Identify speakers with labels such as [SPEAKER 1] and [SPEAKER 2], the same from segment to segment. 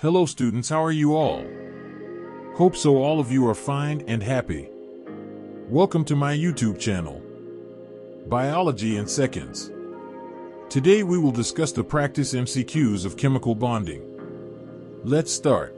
[SPEAKER 1] Hello students, how are you all? Hope so all of you are fine and happy. Welcome to my YouTube channel, Biology in Seconds. Today we will discuss the practice MCQs of chemical bonding. Let's start.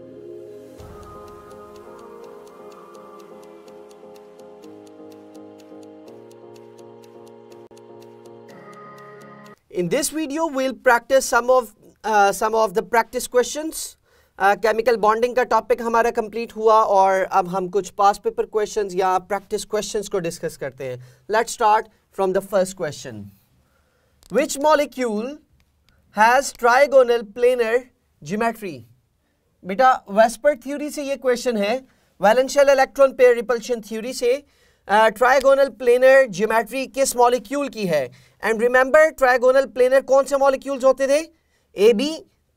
[SPEAKER 1] In this video, we'll practice some of, uh, some of the practice questions chemical bonding का topic हमारा complete हुआ और अब हम कुछ past paper questions या practice questions को discuss करते हैं let start from the first question which molecule has trigonal planar geometry बेटा वेस्पर थ्योरी से ये क्वेश्चन है valence electron pair repulsion theory से ट्राइगोनल प्लेनर ज्योमेट्री किस मॉलिक्यूल की है एंड रिमेंबर ट्राइगोनल प्लेनर कौन से मॉलिक्यूल्स होते थे A B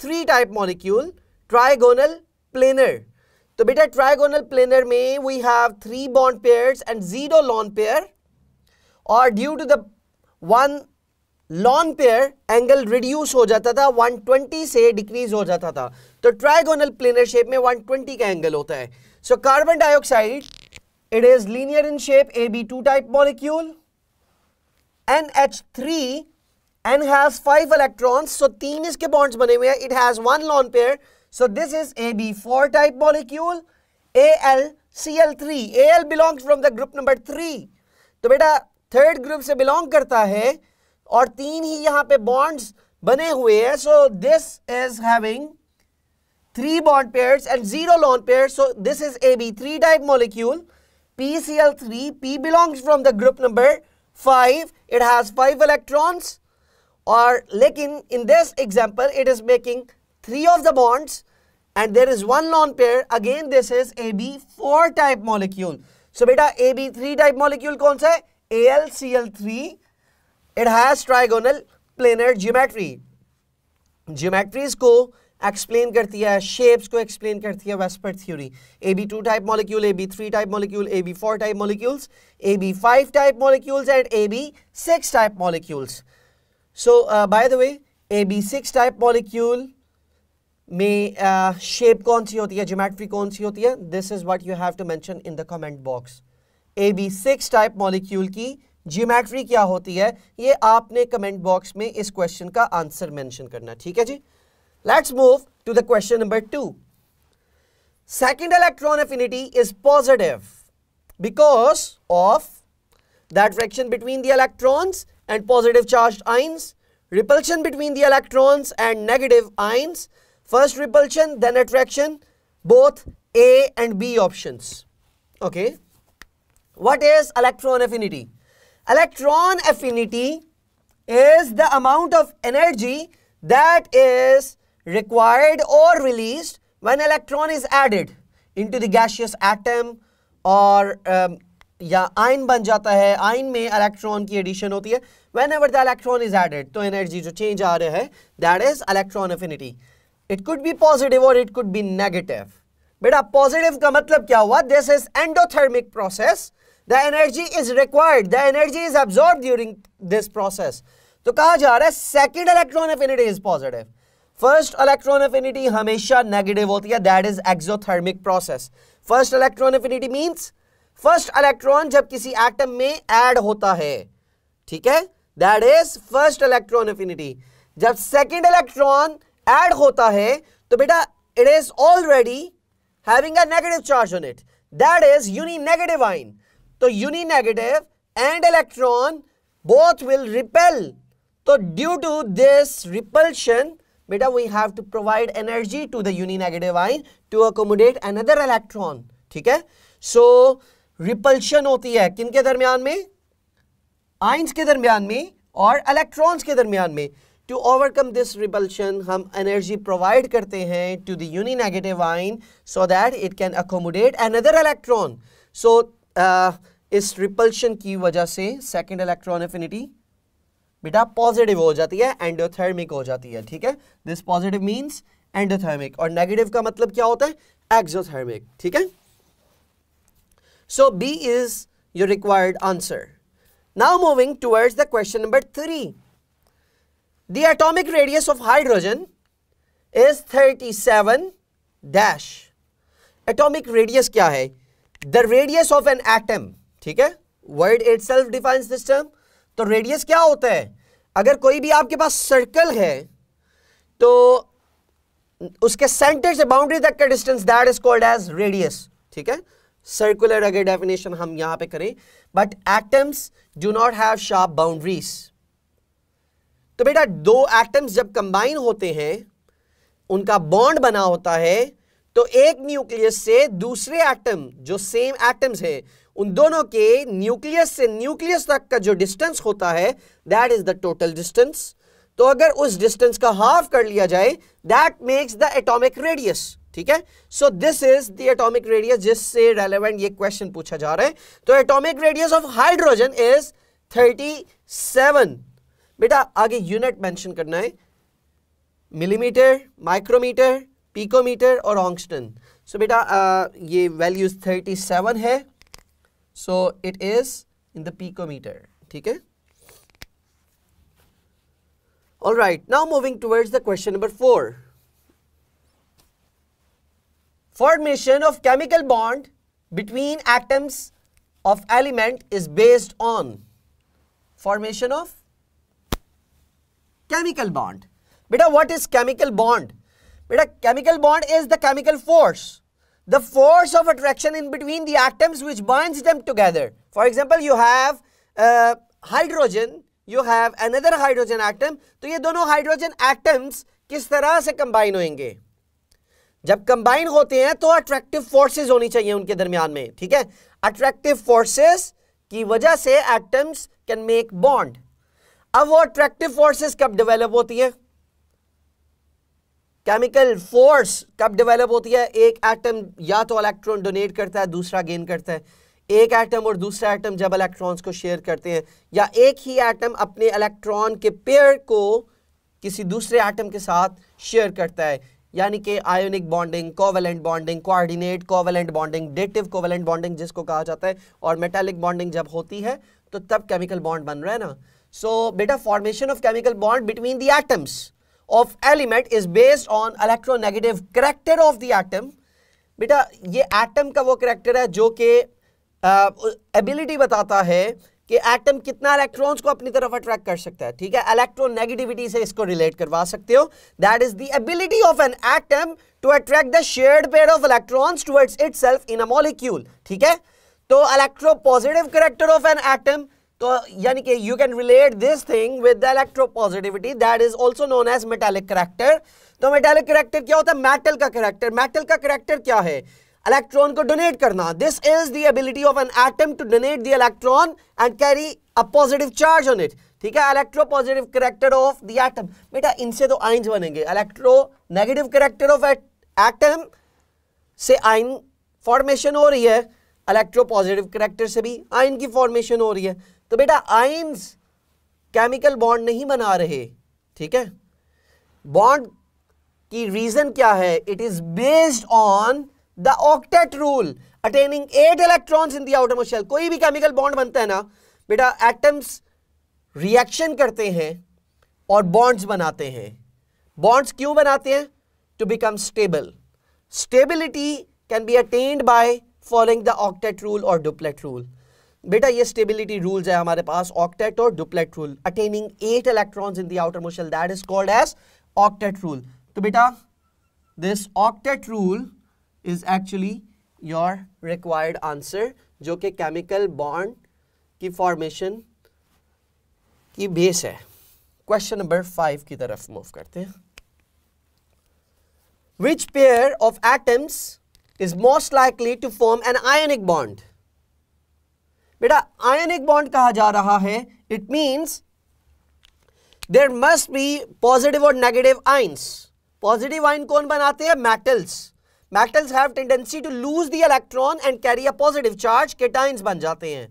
[SPEAKER 1] three type molecule trigonal planar तो बेटा ट्राइगोनल प्लेनर में we have three bond pair and zero lone pair और due to the one lone pair angle reduce हो जाता था 120 से डिक्रीज हो जाता था तो ट्राइगोनल प्लेनर शेप में 120 का एंगल होता है so carbon dioxide it is linear in shape A B two type molecule N H three N has five electron so तीन इसके बॉन्ड्स बने हुए हैं it has one lone pair So this is AB4 type molecule, AlCl3. Al belongs from the group number three. तो बेटा third group से belong करता है और तीन ही यहाँ पे bonds बने हुए हैं So this is having three bond pairs and zero lone pair. So this is AB3 type molecule. PCl3, P belongs from the group number 5. It has 5 electrons. Or, lekin in this example, it is making three of the bonds and there is one lone pair again this is AB4 type molecule so beta AB3 type molecule kaun sa hai AlCl3 it has trigonal planar geometry geometries ko explain करती है shapes को explain करती है VSEPR theory A B two type molecule A B three type molecule A B four type molecules A B five type molecules and A B six type molecules so by the way A B six type molecule में shape uh, कौन सी होती है geometry कौन सी होती है this is what you have to mention in the comment box A B six type molecule की ज्योमेट्री क्या होती है ये आपने कमेंट बॉक्स में इस क्वेश्चन का आंसर मैंशन करना ठीक है जी let's move to the question number two second electron affinity is positive because of that fraction between the electrons and positive charge ions repulsion between the electrons and negative ions first repulsion then attraction both a and b options okay what is electron affinity electron affinity is the amount of energy that is required or released when electron is added into the gaseous atom or um, या ion बन जाता है ion में electron की addition होती है whenever the electron is added तो energy जो चेंज आ रहा है that is electron affinity it could be positive और इट कुड बी नेगेटिव बेटा पॉजिटिव का मतलब क्या हुआ this is endothermic process the energy is required the energy is absorb during this process तो कहा जा रहा है second electron affinity is positive first electron affinity हमेशा नेगेटिव होती है that is exothermic process first electron affinity means first electron जब किसी एटम में ऐड होता है ठीक है that is first electron affinity जब सेकेंड इलेक्ट्रॉन ऐड होता है तो बेटा it is already having a negative charge on it that is uni negative ion तो uni negative and electron both will repel तो ड्यू टू दिस रिपल्शन बेटा we have to provide energy to the uni negative ion to accommodate another electron ठीक है सो so, repulsion होती है किन के दरमियान में आइंस के दरमियान में और इलेक्ट्रॉन्स के दरमियान में टू ओवरकम दिस रिपल्शन हम एनर्जी प्रोवाइड करते हैं to the uni negative ion so that it can accommodate another electron so इस रिपल्शन की वजह से सेकेंड इलेक्ट्रॉन एफिनिटी बेटा पॉजिटिव हो जाती है एंडोथर्मिक हो जाती है ठीक है दिस पॉजिटिव मीन्स एंडोथर्मिक और नेगेटिव का मतलब क्या होता है एक्सोथर्मिक ठीक है so B is your required answer now moving towards the question number three atomic radius of hydrogen hydrogen thirty seven dash Atomic radius क्या है the radius of an atom ठीक है word itself define system तो radius क्या होता है अगर कोई भी आपके पास सर्कल है तो उसके सेंटर से बाउंड्री तक का distance that is called as radius ठीक है सर्कुलर अगर डेफिनेशन हम यहां पे करें but atoms do not have sharp boundaries तो बेटा दो एटम्स जब कंबाइन होते हैं उनका बॉन्ड बना होता है तो एक न्यूक्लियस से दूसरे एटम जो सेम एटम्स है उन दोनों के न्यूक्लियस से न्यूक्लियस तक का जो डिस्टेंस होता है that is the total distance तो अगर उस डिस्टेंस का हाफ कर लिया जाए that makes the atomic radius ठीक है so this is the atomic radius जिससे रेलेवेंट ये क्वेश्चन पूछा जा रहा है तो atomic radius of hydrogen is 37 बेटा आगे यूनिट मेंशन करना है मिलीमीटर माइक्रोमीटर पीकोमीटर और ऑंगस्टन सो बेटा uh, ये वैल्यूज 37 है so it is in the picometre ठीक है all right now moving towards the question number four formation of chemical bond between atoms of element is based on formation of chemical bond बेटा what is chemical bond बेटा chemical bond is the chemical force the force of attraction in between the atoms which binds them together for example you have hydrogen you have another hydrogen atom तो ये दोनों hydrogen atoms किस तरह से combine होंगे जब combine होते हैं तो अट्रैक्टिव फोर्सेस होनी चाहिए उनके दरमियान में ठीक है अट्रैक्टिव फोर्सेस की वजह से एटम्स कैन मेक बॉन्ड अब वो अट्रैक्टिव फोर्सेस कब डेवलप होती है केमिकल फोर्स कब डेवलप होती है एक एटम या तो इलेक्ट्रॉन डोनेट करता है दूसरा गेन करता है एक एटम और दूसरा एटम जब इलेक्ट्रॉन्स को शेयर करते हैं या एक ही एटम अपने इलेक्ट्रॉन के पेयर को किसी दूसरे एटम के साथ शेयर करता है यानी कि ionic bonding covalent bonding coordinate covalent bonding dative covalent bonding जिसको कहा जाता है और मेटालिक बॉन्डिंग जब होती है तो तब केमिकल बॉन्ड बन रहा है ना सो बेटा formation of chemical bond between the atoms of element is based on electronegative character of the atom बेटा ये एटम का वो करेक्टर है जो कि एबिलिटी बताता है कि एटम कितना इलेक्ट्रॉन्स को अपनी तरफ अट्रैक्ट कर सकता है ठीक है इलेक्ट्रोनेगेटिविटी से इसको रिलेट करवा सकते हो that is the ability of an atom to attract the shared pair of electrons towards itself in a molecule ठीक है तो electropositive character of an atom तो यानी कि you can relate this thing with the electropositivity that is also known as metallic character तो metallic character क्या होता है मेटल का करेक्टर मेटल का करेक्टर क्या है इलेक्ट्रॉन को डोनेट करना this is the ability of an atom to donate the electron and carry a positive charge on it ठीक है electropositive character of the atom बेटा इनसे तो आइंस बनेंगे electronegative character of atom से ion formation हो रही है इलेक्ट्रो पॉजिटिव करेक्टर से भी आइन की फॉर्मेशन हो रही है तो बेटा आइंस केमिकल बॉन्ड नहीं बना रहे ठीक है बॉन्ड की रीजन क्या है it is based on the octet rule attaining eight electrons in the outermost कोई भी केमिकल बॉन्ड बनता है ना बेटा एटम्स रिएक्शन करते हैं और बॉन्ड्स बनाते हैं बॉन्ड्स क्यों बनाते हैं to become stable stability can be attained by following the octet rule और डुप्लेट रूल बेटा ये स्टेबिलिटी रूल्स है हमारे पास ऑक्टेट और duplet rule attaining eight electrons in the outer that is called as octet rule तो बेटा this octet rule is actually your required answer जो कि केमिकल बॉन्ड की फॉर्मेशन की बेस है क्वेश्चन नंबर फाइव की तरफ मूव करते हैं which pair of atoms is most likely to form an ionic bond बेटा आयनिक बॉन्ड कहा जा रहा है it means there must be positive और नेगेटिव आइंस पॉजिटिव आइन कौन बनाते हैं metals metals have tendency to lose the electron and carry a positive charge cations बन जाते हैं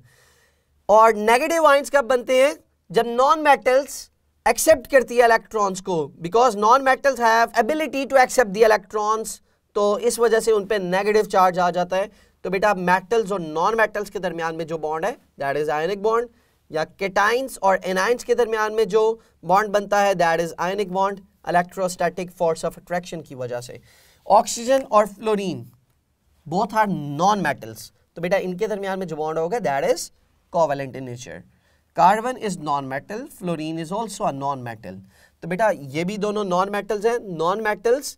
[SPEAKER 1] और नेगेटिव आइंस कब बनते हैं जब नॉन मेटल्स एक्सेप्ट करती है इलेक्ट्रॉन्स को because non metals have ability to accept the electrons तो इस वजह से उन पर नेगेटिव चार्ज आ जाता है तो बेटा मेटल्स और नॉन मेटल्स के दरमियान में जो बॉन्ड है दैट इज आयनिक बॉन्ड या केटाइंस और एनाइंस के दरमियान में जो बॉन्ड बनता है that is ionic bond electrostatic force of attraction की वजह से ऑक्सीजन और fluorine both are non metals तो बेटा इनके दरमियान में जो बॉन्ड होगा that is covalent in nature carbon is non metal fluorine is also a non metal तो बेटा ये भी दोनों नॉन मेटल्स हैं नॉन मेटल्स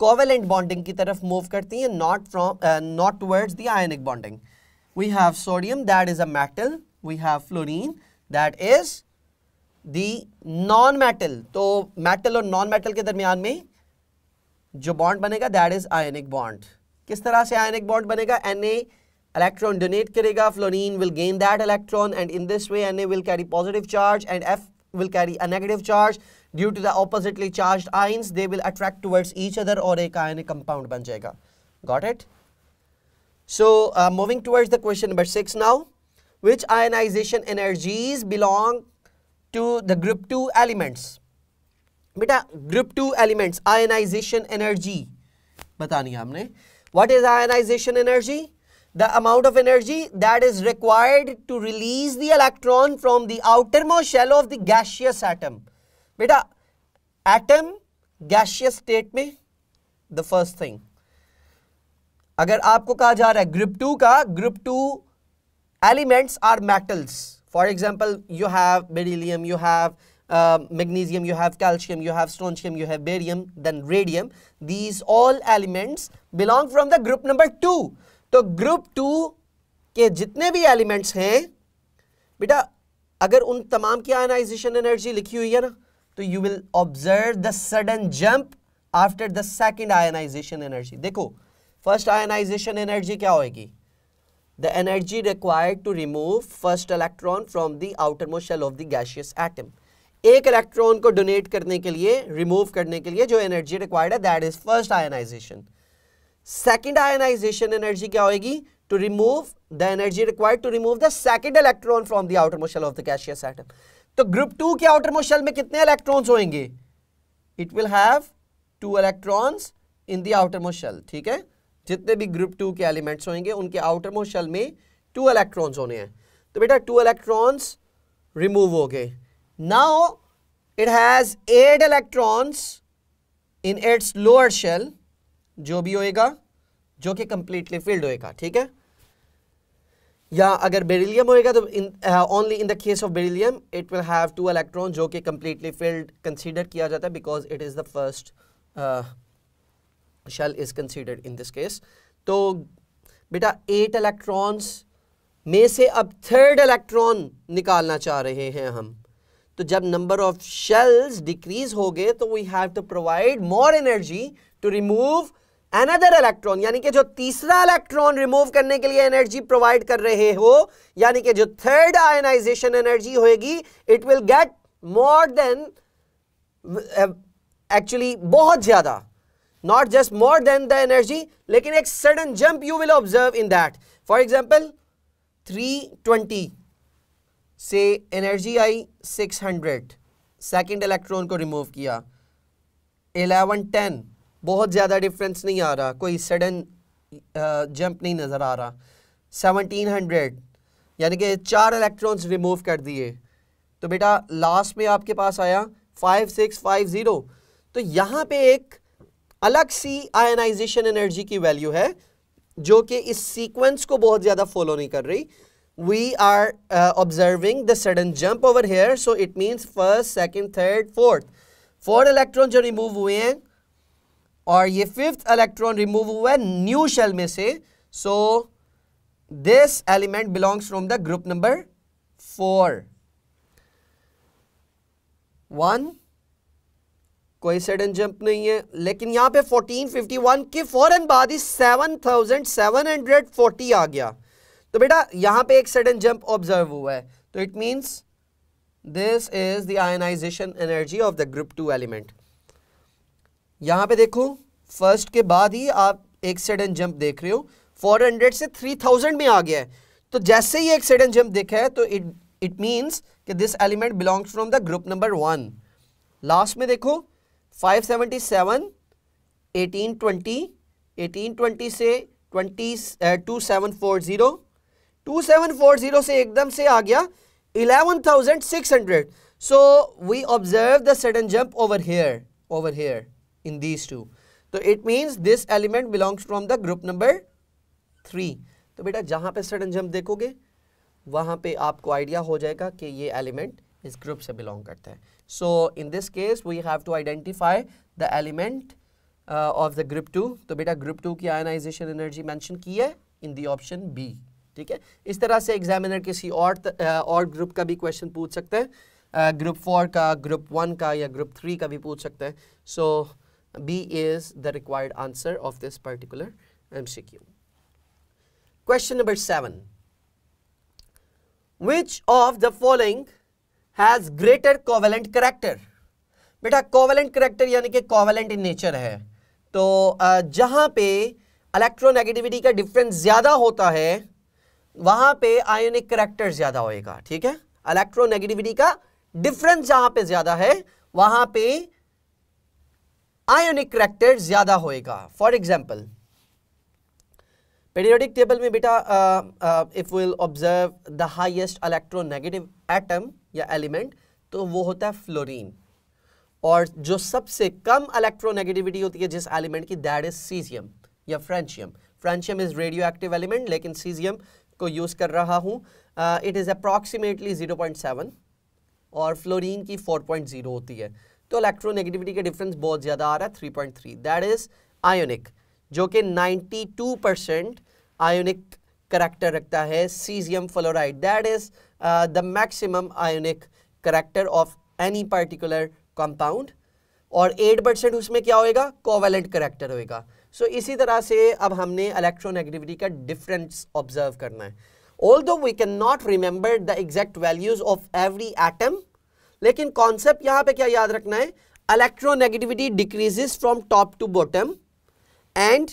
[SPEAKER 1] कोवेलेंट बॉन्डिंग की तरफ मूव करती हैं not from not towards the ionic bonding we have sodium that is a metal we have fluorine that is the non metal तो मेटल और नॉन मेटल के दरमियान में जो बॉन्ड बनेगा दैट इज आयनिक बॉन्ड किस तरह से आयनिक बॉन्ड बनेगा एन ए इलेक्ट्रॉन डोनेट करेगा karega will gain that electron and in this way N A will carry positive charge and F will carry a negative charge due to the oppositely charged ions they will attract towards each other or a ionic compound ban jayega got it so uh, moving towards the question number 6 now which ionization energies belong to the group 2 elements beta group 2 elements ionization energy batani humne what is ionization energy the amount of energy that is required to release the electron from the outermost shell of the gaseous atom बेटा atom gaseous state में the first thing अगर आपको कहा जा रहा है group two का group two elements are metals for example you have beryllium you have magnesium you have calcium you have strontium you have barium then radium these all elements belong from the group number two तो group two के जितने भी elements हैं बेटा अगर उन तमाम की आयनाइजेशन एनर्जी लिखी हुई है ना तो you will observe the sudden jump after the second ionisation energy देखो फर्स्ट आयनाइजेशन एनर्जी क्या होगी the energy required to remove first electron from the outermost shell of the gaseous atom एक electron को डोनेट करने के लिए remove करने के लिए जो एनर्जी रिक्वायर्ड है that is first ionisation second ionisation energy क्या होगी to remove the energy required to remove the second electron from the outer most shell of the gaseous atom तो ग्रुप टू के आउटर मोस्ट शेल में कितने electrons होंगे it will have two electrons in the outermost shell ठीक है जितने भी group two के एलिमेंट्स होंगे उनके आउटर मोस्ट शेल में टू इलेक्ट्रॉन्स होने हैं तो बेटा टू इलेक्ट्रॉन्स रिमूव हो गए now it has eight electrons in its lower shell जो भी होएगा जो कि कंप्लीटली फिल्ड होएगा ठीक है या अगर बेरिलियम होएगा तो only in the case of beryllium it will have two electron जो कि कंप्लीटली फिल्ड कंसीडर किया जाता है because it is the first shell is considered in this case तो बेटा एट इलेक्ट्रॉन्स में से अब थर्ड इलेक्ट्रॉन निकालना चाह रहे हैं हम तो जब नंबर ऑफ शेल्स डिक्रीज हो गए तो we have to provide more energy to remove another electron यानी कि जो तीसरा इलेक्ट्रॉन रिमूव करने के लिए एनर्जी प्रोवाइड कर रहे हो यानी कि जो थर्ड आयनाइजेशन एनर्जी होगी it will get more than actually बहुत ज्यादा not just more than the energy लेकिन एक sudden jump you will observe in that for example 320 से एनर्जी आई 600 सेकंड इलेक्ट्रॉन को रिमूव किया 1110 बहुत ज़्यादा डिफरेंस नहीं आ रहा कोई सडन जंप नहीं नज़र आ रहा सेवनटीन हंड्रेड यानी कि चार इलेक्ट्रॉन्स रिमूव कर दिए तो बेटा लास्ट में आपके पास आया फाइव सिक्स फाइव ज़ीरो तो यहाँ पे एक अलग सी आयनाइजेशन एनर्जी की वैल्यू है जो कि इस सीक्वेंस को बहुत ज़्यादा फॉलो नहीं कर रही we are uh, observing the sudden jump over here so it means first second third fourth four electrons जो रिमूव हुए हैं और ये फिफ्थ इलेक्ट्रॉन रिमूव हुआ है न्यू शेल में से so this element belongs from the group number four one कोई सडन जंप नहीं है लेकिन यहां पे 1451 के फौरन बाद ही 7740 आ गया तो बेटा यहां पे एक सडन जंप ऑब्जर्व हुआ है तो it means this is the ionisation energy of the group two element यहाँ पे देखो फर्स्ट के बाद ही आप एक सडन जंप देख रहे हो 400 से 3000 में आ गया है तो जैसे ही एक सडन जंप देखा है तो इट इट मीन्स कि this element belongs from the group number one last में देखो 577 1820 1820 से 20 2740 2740 से एकदम से आ गया 11600 so we observe the sudden jump over here over here in these two तो it means this element belongs from the group number three तो बेटा जहाँ पे सडन जंप देखोगे वहाँ पे आपको आइडिया हो जाएगा कि ये एलिमेंट इस ग्रुप से बिलोंग करता है so in this case we have to identify the element of the group two तो बेटा ग्रुप टू की आयनाइजेशन एनर्जी मैंशन की है इन दी ऑप्शन बी ठीक है इस तरह से एग्जामिनर किसी और त, uh, और ग्रुप का भी क्वेश्चन पूछ सकते हैं ग्रुप uh, फोर का ग्रुप वन का या ग्रुप थ्री का भी पूछ सकते हैं so so, B is the required answer of this particular MCQ. Question number seven. Which of the following has greater covalent character? बेटा कोवेलेंट करेक्टर यानी कि कोवेलेंट इन नेचर है तो जहाँ पे इलेक्ट्रोनेगेटिविटी का डिफरेंस ज़्यादा होता है वहाँ पे आयोनिक करेक्टर ज़्यादा होएगा ठीक है इलेक्ट्रोनेगेटिविटी का डिफरेंस जहाँ पे ज़्यादा है वहाँ पे आयोनिक करेक्टर ज़्यादा होएगा फॉर एग्जाम्पल पेरियोडिक टेबल में बेटा if will observe the highest electronegative atom या एलिमेंट तो वो होता है फ्लोरीन और जो सबसे कम इलेक्ट्रोनेगेटिविटी होती है जिस एलिमेंट की दैट इज सीजियम या francium francium is radioactive element लेकिन सीजियम को यूज़ कर रहा हूँ इट इज़ अप्रॉक्सीमेटली 0.7 और फ्लोरीन की 4.0 होती है तो इलेक्ट्रोनेगेटिविटी का डिफरेंस बहुत ज़्यादा आ रहा है three point three that is ionic जो कि ninety two percent ionic character रखता है caesium fluoride that is the maximum ionic character of any particular compound और 8 परसेंट उसमें क्या होएगा कोवेलेंट करेक्टर होएगा सो so, इसी तरह से अब हमने इलेक्ट्रोनेगेटिविटी का डिफरेंस ऑब्जर्व करना है although we can not remember the exact values of every atom लेकिन कॉन्सेप्ट यहां पे क्या याद रखना है electronegativity decreases from top to bottom and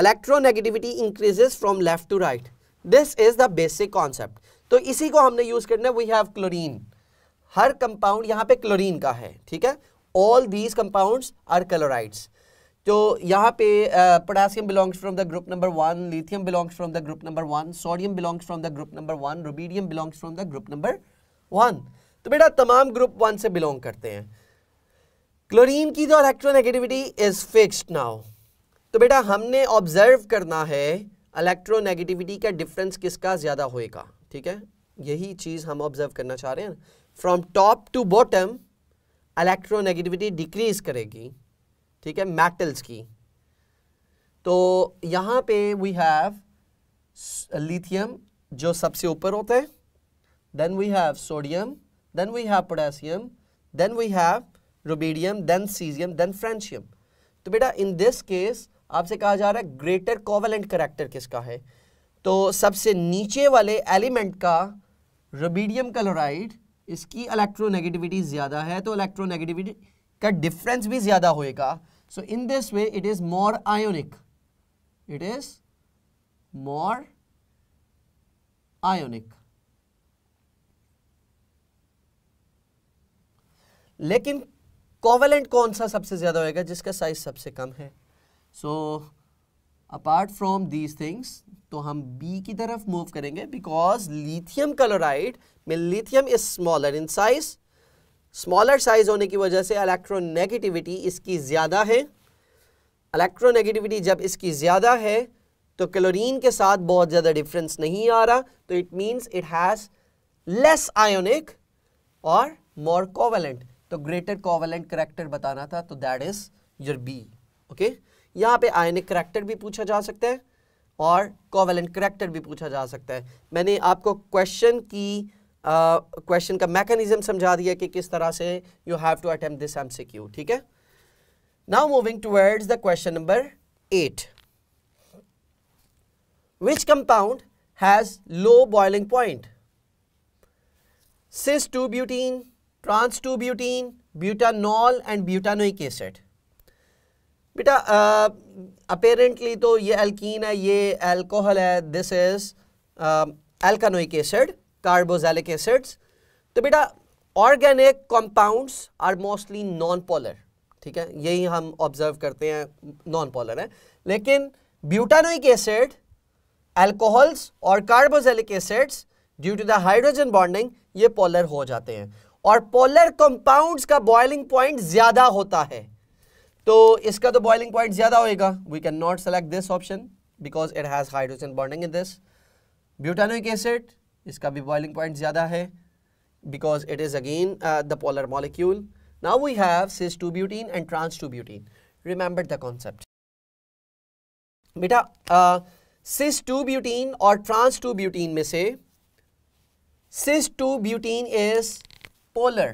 [SPEAKER 1] electronegativity increases from left to right this is the basic concept तो इसी को हमने यूज करना है वी हैव क्लोरीन हर कंपाउंड यहां पे क्लोरीन का है ठीक है all these compounds are chlorides तो यहाँ पे potassium belongs from the group number one lithium belongs from the group number one sodium belongs from the group number one rubidium belongs from the group number one तो बेटा तमाम group one से belong करते हैं chlorine की जो electronegativity is fixed now तो बेटा हमने ऑब्जर्व करना है इलेक्ट्रोनेगेटिविटी का डिफरेंस किसका ज़्यादा होएगा ठीक है यही चीज़ हम ऑब्जर्व करना चाह रहे हैं from top to bottom electronegativity decrease करेगी ठीक है मेटल्स की तो यहाँ पे वी हैव लिथियम जो सबसे ऊपर होता है then we have sodium then we have potassium, then we have rubidium, then cesium, then francium. तो बेटा इन दिस केस आपसे कहा जा रहा है ग्रेटर कोवेलेंट करेक्टर किसका है तो सबसे नीचे वाले एलिमेंट का रुबीडियम क्लोराइड इसकी इलेक्ट्रोनेगेटिविटी ज़्यादा है तो इलेक्ट्रोनेगेटिविटी का डिफरेंस भी ज़्यादा होएगा so in this way it is more ionic it is more ionic लेकिन कोवेलेंट कौन सा सबसे ज़्यादा होएगा जिसका साइज सबसे कम है so apart from these things तो हम बी की तरफ मूव करेंगे बिकॉज लिथियम क्लोराइड में lithium is smaller in size smaller size होने की वजह से इलेक्ट्रोनेगेटिविटी इसकी ज़्यादा है इलेक्ट्रोनेगेटिविटी जब इसकी ज़्यादा है तो क्लोरीन के साथ बहुत ज़्यादा डिफरेंस नहीं आ रहा तो it means it has less ionic और मोर कोवेलेंट तो ग्रेटर कोवेलेंट करेक्टर बताना था तो that is your B okay यहाँ पे आयनिक करेक्टर भी पूछा जा सकता है और कोवेलेंट करेक्टर भी पूछा जा सकता है मैंने आपको क्वेश्चन की क्वेश्चन uh, का मैकेनिज्म समझा दिया कि किस तरह से you have to attempt this um ठीक है now moving towards the question number eight which compound has low boiling point cis two butene trans two butene butanol and butanoic acid बेटा अपेरेंटली तो ये एल्कीन है ये alcohol है this is alkanoic acid carboxylic acids तो बेटा organic compounds are mostly non polar ठीक है यही हम ऑब्जर्व करते हैं नॉन पोलर है लेकिन ब्यूटानोइक एसिड एल्कोहल्स और carboxylic acids due to the hydrogen bonding ये पोलर हो जाते हैं और पोलर कंपाउंड का बॉइलिंग पॉइंट ज्यादा होता है तो इसका तो बॉइलिंग पॉइंट ज्यादा होगा we can not select this option because it has hydrogen bonding in this butanoic acid इसका भी बॉइलिंग पॉइंट ज्यादा है because it is again the polar molecule now we have cis two butene and trans two butene remember the concept बेटा cis two butene और trans two butene में से cis two butene is polar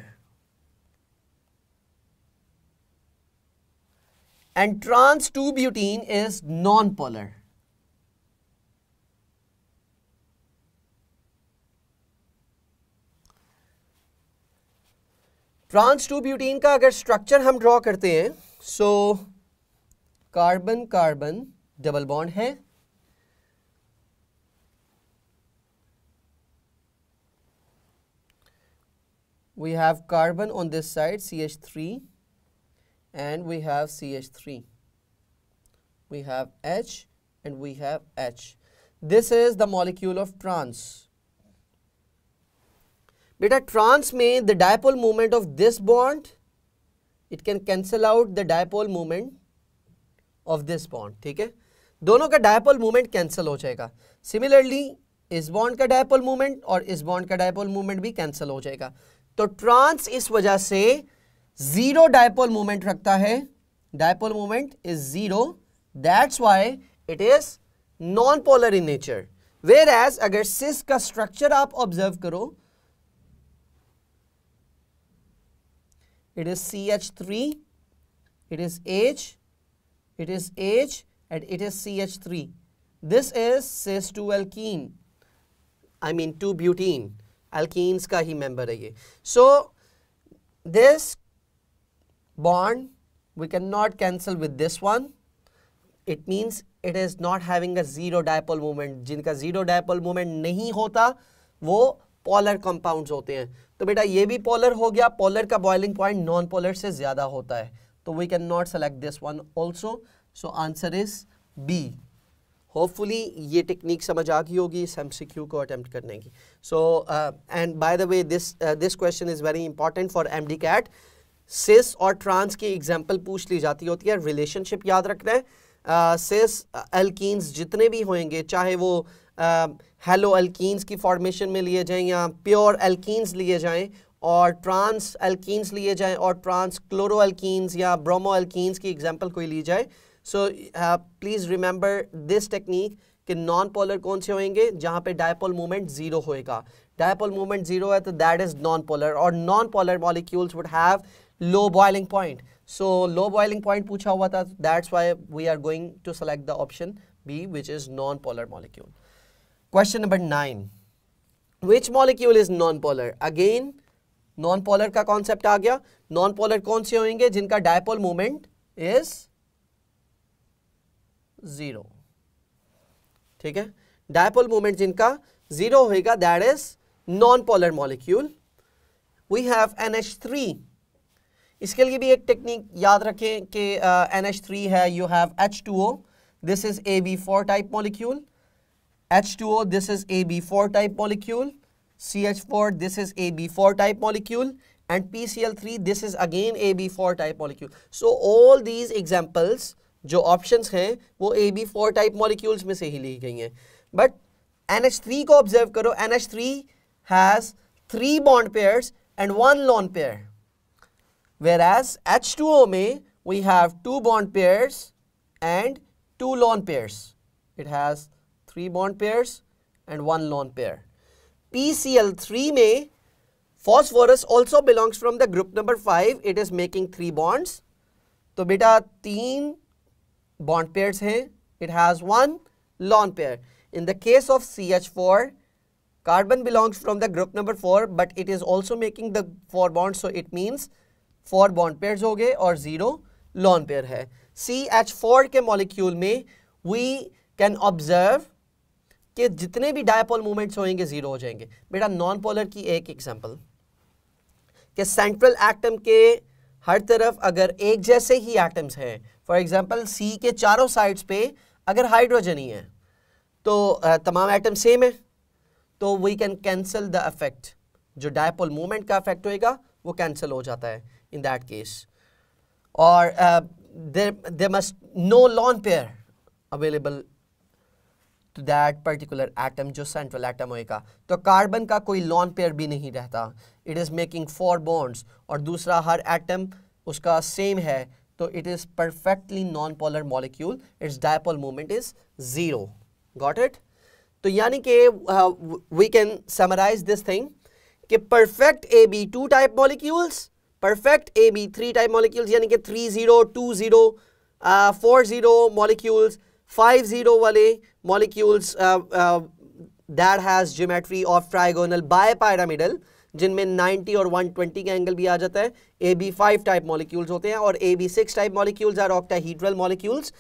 [SPEAKER 1] and trans 2 butene is non-polar trans two butene का अगर structure हम draw करते हैं so carbon carbon double bond है we have carbon on this side CH3 and we have CH3 we have H and we have H this is the molecule of trans beta trans means the dipole moment of this bond it can cancel out the dipole moment of this bond ठीक है दोनों का dipole moment cancel हो जाएगा similarly इस bond का dipole moment और इस bond का dipole moment भी cancel हो जाएगा तो ट्रांस इस वजह से जीरो डायपोल मोमेंट रखता है dipole moment is zero that's why it is non polar in nature whereas अगर सिस का स्ट्रक्चर आप ऑब्जर्व करो it is C H three it is H it is H and it is C H three this is cis two alkene I mean two butene एल्किस का ही member है ये so this bond we can not cancel with this one it means it is not having a zero dipole moment जिनका zero dipole moment नहीं होता वो पॉलर compound होते हैं तो बेटा ये भी पॉलर हो गया पॉलर का बॉइलिंग पॉइंट नॉन पॉलर से ज़्यादा होता है तो we can not select this one also so answer is B hopefully ये टेक्निक समझ आ गई होगी इस एम को अटैम्प्ट करने की so and by the way this this question is very important for M D CAT cis और ट्रांस की एग्जाम्पल पूछ ली जाती होती है रिलेशनशिप याद रखना है सिस uh, uh जितने भी होंगे चाहे वो हेलो uh, एल्कीन्स की फॉर्मेशन में लिए जाएँ या प्योर एल्कीन्स लिए जाएँ और ट्रांस एल्कीन्स लिए जाएँ और ट्रांस क्लोरो एल्कीन्स या ब्रोमो एल्कीन्स की एग्जाम्पल कोई ली जाए so please remember this technique कि नॉन पोलर कौन से होंगे जहाँ पे डायपोल मूवमेंट जीरो होएगा डायपोल मूवमेंट जीरो है तो दैट इज़ नॉन पोलर और non polar molecules would have low boiling point so low boiling point पूछा हुआ था that's why we are going to select the option B which is non polar molecule question number nine which molecule is non polar again non polar का concept आ गया non polar कौन से होंगे जिनका डायपोल मूवमेंट इज़ जीरो ठीक है dipole moment जिनका जीरो होगा that is non polar molecule we have N H three इसके लिए भी एक टेक्निक याद रखें कि एन एच थ्री है you have H two O this is A B four type molecule H two O this is A B four type molecule C H four this is A B four type molecule and P C L three this is again A B four type molecule so all these examples जो options हैं वो A B four type molecules में से ही ली गई हैं but N H three को ऑब्जर्व करो N H three has three bond pairs and one lone pair whereas H two O में we have two bond pairs and two lone pairs it has three bond pairs and one lone pair P C L three में phosphorus also belongs from the group number five it is making three bonds तो बेटा तीन bond pairs हैं it has one lone pair in the case of C H four carbon belongs from the group number 4 but it is also making the 4 bonds so it means 4 bond pairs हो गए और 0 lone pair है CH4 के molecule में we can observe कि जितने भी dipole movements होंगे ज़ीरो हो जाएंगे बेटा नॉन पोलर की एक एग्जांपल कि सेंट्रल एटम के हर तरफ अगर एक जैसे ही एटम्स हैं फॉर एग्जाम्पल सी के चारों साइड्स पे अगर हाइड्रोजन ही है तो तमाम आइटम सेम है तो we can cancel the effect जो डायपोल मोमेंट का अफेक्ट होएगा वो कैंसिल हो जाता है इन दैट केस और there must no lone pair available to that particular atom जो सेंट्रल एटम होएगा तो कार्बन का कोई लॉन पेयर भी नहीं रहता it is making four bonds और दूसरा हर एटम उसका सेम है तो it is perfectly non-polar molecule. Its dipole moment is zero. Got it? तो यानी कि we can summarize this thing कि perfect AB2 type molecules, perfect AB3 type molecules यानी कि 30, 20, uh, 40 molecules, 50 वाले molecules uh, uh, that has geometry of trigonal bipyramidal. जिनमें 90 और 120 का एंगल भी आ जाता है A B five type molecules होते हैं और A B six type molecules are octahedral molecules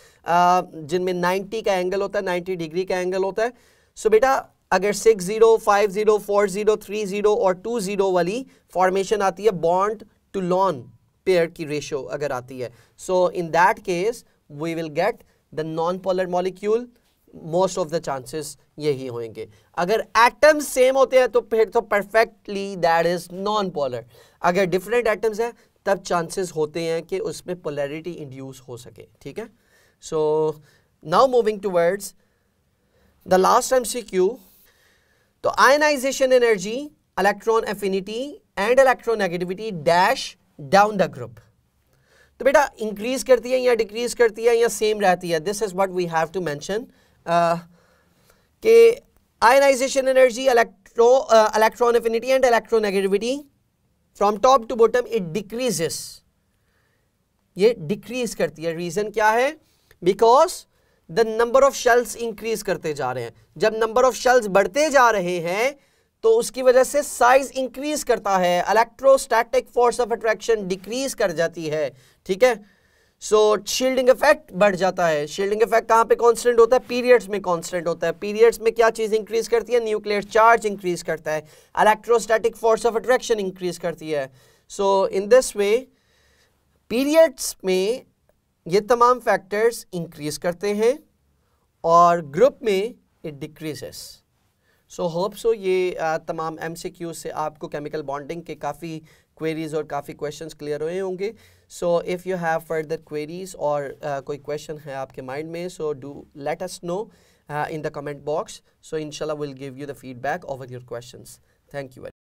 [SPEAKER 1] जिनमें 90 का एंगल होता है 90 डिग्री का एंगल होता है सो so, बेटा अगर six zero five zero four zero three zero और टू जीरो वाली फॉर्मेशन आती है बॉन्ड टू लॉन पेयर की रेशो अगर आती है so in that case we will get the non polar molecule most of the chances यही होंगे अगर एटम्स सेम होते हैं तो फिर तो perfectly that is non polar अगर डिफरेंट एटम्स हैं तब चांसेस होते हैं कि उसमें पोलरिटी इंड्यूस हो सके ठीक है so now moving towards the last M C Q तो ionization energy electron affinity and negativity dash down the group तो बेटा इंक्रीज करती है या डिक्रीज करती है या सेम रहती है this is what we have to mention के ionization energy electro electron affinity and electronegativity from top to bottom it decreases ये डिक्रीज करती है रीज़न क्या है because the number of shells increase करते जा रहे हैं जब नंबर ऑफ शेल्स बढ़ते जा रहे हैं तो उसकी वजह से साइज इंक्रीज करता है electrostatic force of attraction decrease कर जाती है ठीक है सो शील्डिंग इफेक्ट बढ़ जाता है शील्डिंग इफेक्ट कहाँ पे कांस्टेंट होता है पीरियड्स में कांस्टेंट होता है पीरियड्स में क्या चीज़ इंक्रीज करती है न्यूक्लियर चार्ज इंक्रीज करता है electrostatic force of attraction increase करती है so in this way periods में ये तमाम फैक्टर्स इंक्रीज करते हैं और ग्रुप में it decreases so hope so ये आ, तमाम एम से आपको केमिकल बॉन्डिंग के काफ़ी क्वेरीज और काफ़ी क्वेश्चंस क्लियर हुए होंगे so if you have further queries or uh, कोई question है आपके mind में so do let us know uh, in the comment box so inshallah we'll give you the feedback over your questions thank you